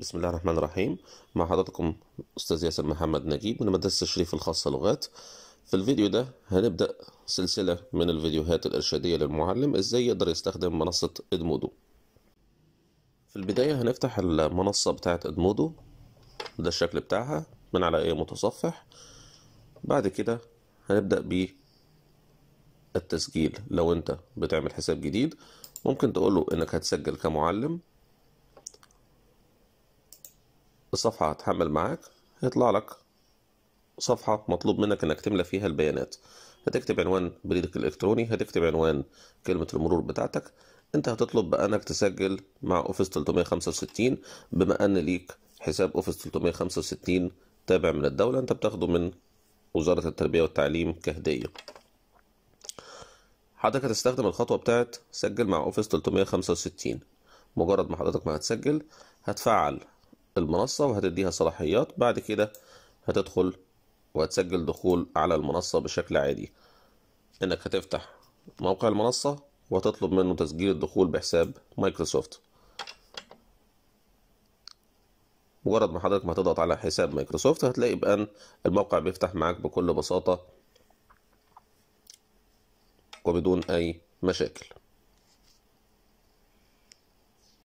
بسم الله الرحمن الرحيم مع حضراتكم أستاذ ياسر محمد نجيب من مدرسه الشريف الخاصة لغات في الفيديو ده هنبدأ سلسلة من الفيديوهات الإرشادية للمعلم إزاي يقدر يستخدم منصة إدمودو في البداية هنفتح المنصة بتاعة إدمودو ده الشكل بتاعها من على أي متصفح بعد كده هنبدأ بالتسجيل لو أنت بتعمل حساب جديد ممكن تقوله إنك هتسجل كمعلم الصفحة هتحمل معاك هيطلع لك صفحة مطلوب منك انك تملى فيها البيانات هتكتب عنوان بريدك الالكتروني هتكتب عنوان كلمة المرور بتاعتك انت هتطلب بانك تسجل مع اوفيس 365 بما ان ليك حساب اوفيس 365 تابع من الدولة انت بتاخده من وزارة التربية والتعليم كهدية حضرتك هتستخدم الخطوة بتاعت سجل مع اوفيس 365 مجرد ما حضرتك ما هتسجل هتفعل المنصة وهتديها صلاحيات بعد كده هتدخل وهتسجل دخول على المنصة بشكل عادي انك هتفتح موقع المنصة وهتطلب منه تسجيل الدخول بحساب مايكروسوفت مجرد ما حضرتك ما هتضغط على حساب مايكروسوفت هتلاقي بأن الموقع بيفتح معاك بكل بساطة وبدون أي مشاكل